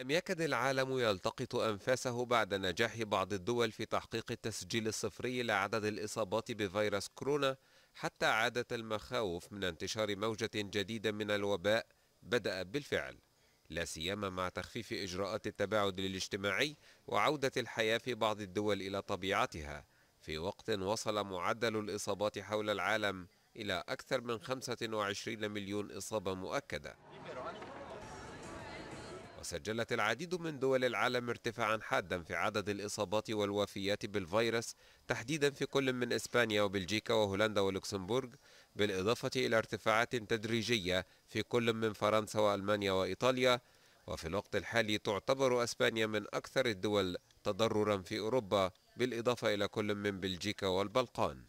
لم يكد العالم يلتقط أنفاسه بعد نجاح بعض الدول في تحقيق التسجيل الصفري لعدد الإصابات بفيروس كورونا حتى عادت المخاوف من انتشار موجة جديدة من الوباء بدأ بالفعل لا سيما مع تخفيف إجراءات التباعد الاجتماعي وعودة الحياة في بعض الدول إلى طبيعتها في وقت وصل معدل الإصابات حول العالم إلى أكثر من 25 مليون إصابة مؤكدة وسجلت العديد من دول العالم ارتفاعا حادا في عدد الإصابات والوفيات بالفيروس تحديدا في كل من إسبانيا وبلجيكا وهولندا ولوكسمبورغ بالإضافة إلى ارتفاعات تدريجية في كل من فرنسا وألمانيا وإيطاليا وفي الوقت الحالي تعتبر أسبانيا من أكثر الدول تضررا في أوروبا بالإضافة إلى كل من بلجيكا والبلقان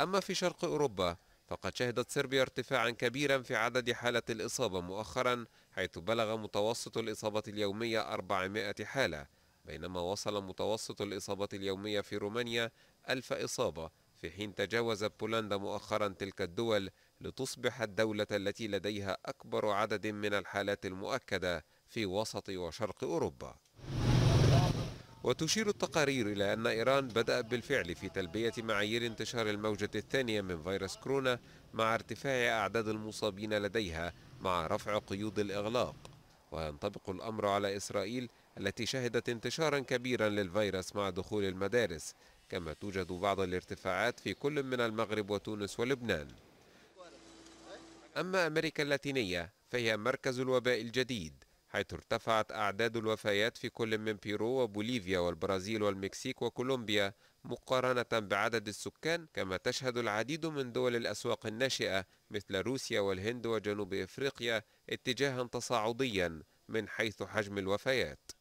أما في شرق أوروبا فقد شهدت صربيا ارتفاعا كبيرا في عدد حالة الإصابة مؤخرا حيث بلغ متوسط الإصابة اليومية 400 حالة بينما وصل متوسط الإصابة اليومية في رومانيا 1000 إصابة في حين تجاوزت بولندا مؤخرا تلك الدول لتصبح الدولة التي لديها أكبر عدد من الحالات المؤكدة في وسط وشرق أوروبا وتشير التقارير إلى أن إيران بدأت بالفعل في تلبية معايير انتشار الموجة الثانية من فيروس كورونا مع ارتفاع أعداد المصابين لديها مع رفع قيود الإغلاق وينطبق الأمر على إسرائيل التي شهدت انتشارا كبيرا للفيروس مع دخول المدارس كما توجد بعض الارتفاعات في كل من المغرب وتونس ولبنان أما أمريكا اللاتينية فهي مركز الوباء الجديد حيث ارتفعت أعداد الوفيات في كل من بيرو وبوليفيا والبرازيل والمكسيك وكولومبيا مقارنة بعدد السكان كما تشهد العديد من دول الأسواق الناشئة مثل روسيا والهند وجنوب إفريقيا اتجاها تصاعديا من حيث حجم الوفيات